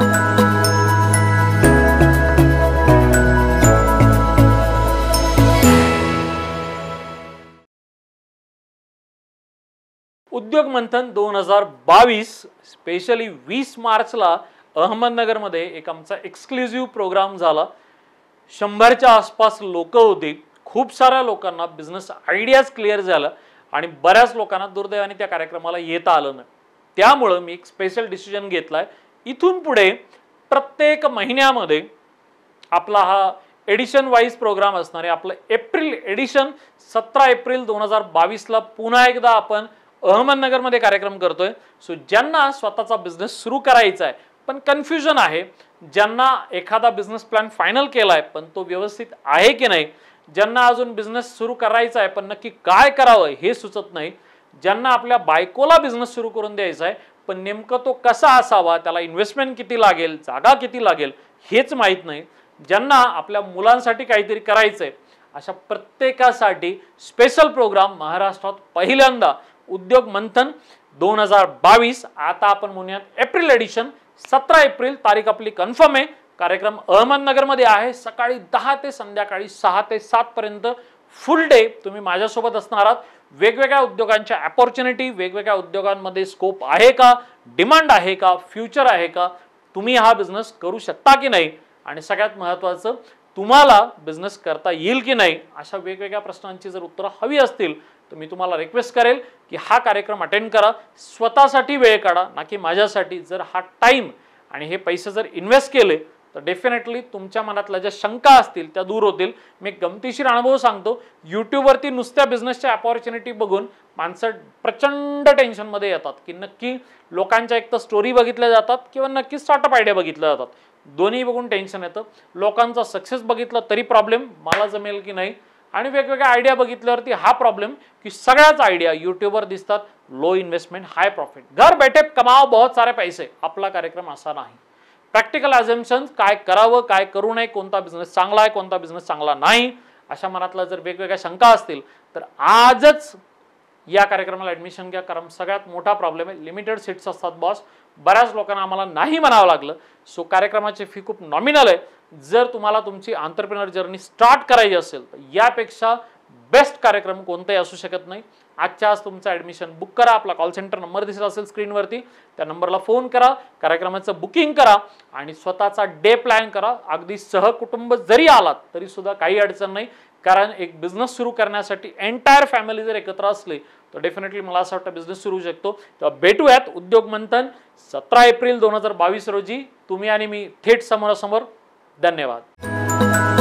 उद्योग मंथन दोन हजार बावीस स्पेशली वीस मार्चला अहमदनगरमध्ये एक आमचा एक्सक्लुझिव्ह प्रोग्राम झाला शंभरच्या आसपास लोक होती खूप साऱ्या लोकांना बिझनेस आयडियाज क्लिअर झालं आणि बऱ्याच लोकांना दुर्दैवाने त्या कार्यक्रमाला येता आलं नाही त्यामुळं मी एक स्पेशल डिसिजन घेतलाय आहे इथून पुढे प्रत्येक महिन्यामध्ये आपला हा एडिशन वाईज प्रोग्राम असणार आहे आपलं एप्रिल एडिशन सतरा एप्रिल दोन हजार बावीसला पुन्हा एकदा आपण अहमदनगरमध्ये कार्यक्रम करतोय सो ज्यांना स्वतःचा बिझनेस सुरू करायचा आहे पण कन्फ्युजन आहे ज्यांना एखादा बिझनेस प्लॅन फायनल केला आहे पण तो व्यवस्थित आहे की नाही ज्यांना अजून बिझनेस सुरू करायचा आहे पण नक्की काय करावं हे सुचत नाही ज्यांना आपल्या बायकोला बिझनेस सुरू करून द्यायचा आहे पण नेमकं तो कसा असावा त्याला इन्व्हेस्टमेंट किती लागेल जागा किती लागेल हेच माहीत नाही ज्यांना आपल्या मुलांसाठी काहीतरी करायचं अशा प्रत्येकासाठी स्पेशल प्रोग्राम महाराष्ट्रात पहिल्यांदा उद्योग मंथन दोन हजार बावीस आता आपण म्हणूयात एप्रिल एडिशन सतरा एप्रिल तारीख आपली कन्फर्म आहे कार्यक्रम अहमदनगरमध्ये आहे सकाळी दहा ते संध्याकाळी सहा ते सातपर्यंत फुल डे तुम्ही माझ्यासोबत असणार आहात वेगवेगळ्या उद्योगांच्या अपॉर्च्युनिटी वेगवेगळ्या उद्योगांमध्ये स्कोप आहे का डिमांड आहे का फ्युचर आहे का तुम्ही हा बिझनेस करू शकता की नाही आणि सगळ्यात महत्त्वाचं तुम्हाला बिझनेस करता येईल की नाही अशा वेगवेगळ्या प्रश्नांची जर उत्तरं हवी असतील तर मी तुम्हाला रिक्वेस्ट करेल की हा कार्यक्रम अटेंड करा स्वतःसाठी वेळ काढा ना की माझ्यासाठी जर हा टाईम आणि हे पैसे जर इन्व्हेस्ट केले तर डेफिनेटली तुमच्या मनातल्या ज्या शंका असतील त्या दूर होतील मी गमतीशीर अनुभव सांगतो यूट्यूबवरती नुसत्या बिझनेसच्या अपॉर्च्युनिटी बघून माणसं प्रचंड टेन्शनमध्ये येतात की नक्की लोकांच्या एक तर स्टोरी बघितल्या जातात किंवा नक्की स्टार्टअप आयडिया बघितल्या जातात दोन्ही बघून टेन्शन येतं लोकांचा सक्सेस बघितला तरी प्रॉब्लेम मला जमेल की नाही आणि वेगवेगळ्या आयडिया बघितल्यावरती हा प्रॉब्लेम की सगळ्याच आयडिया यूट्यूबवर दिसतात लो इन्व्हेस्टमेंट हाय प्रॉफिट घर बैठे कमाव बहुत सारे पैसे आपला कार्यक्रम असा नाही प्रॅक्टिकल अजम्पन्स काय करावं काय करू नये कोणता बिझनेस चांगला आहे कोणता बिझनेस चांगला नाही अशा मनातला जर वेगवेगळ्या शंका असतील तर आजच या कार्यक्रमाला ॲडमिशन घ्या कारण सगळ्यात मोठा प्रॉब्लेम आहे लिमिटेड सीट्स असतात बॉस बऱ्याच लोकांना आम्हाला नाही म्हणावं लागलं सो कार्यक्रमाची फी खूप नॉमिनल आहे जर तुम्हाला तुमची आंतरप्रिनर जर्नी स्टार्ट करायची असेल तर यापेक्षा बेस्ट कार्यक्रम कोणताही असू शकत नाही आजच्या आज तुमचं ॲडमिशन बुक करा आपला कॉल सेंटर नंबर दिसत असेल स्क्रीनवरती त्या नंबरला फोन करा कार्यक्रमाचं बुकिंग करा आणि स्वतःचा डे प्लॅन करा अगदी सहकुटुंब जरी आलात तरी काही अडचण नाही कारण एक बिझनेस सुरू करण्यासाठी एंटायर फॅमिली जर एकत्र असली तर डेफिनेटली मला असं वाटतं बिझनेस सुरू शकतो तेव्हा भेटूयात उद्योग मंथन सतरा एप्रिल दोन हजार बावीस रोजी तुम्ही आणि मी थेट समोरासमोर धन्यवाद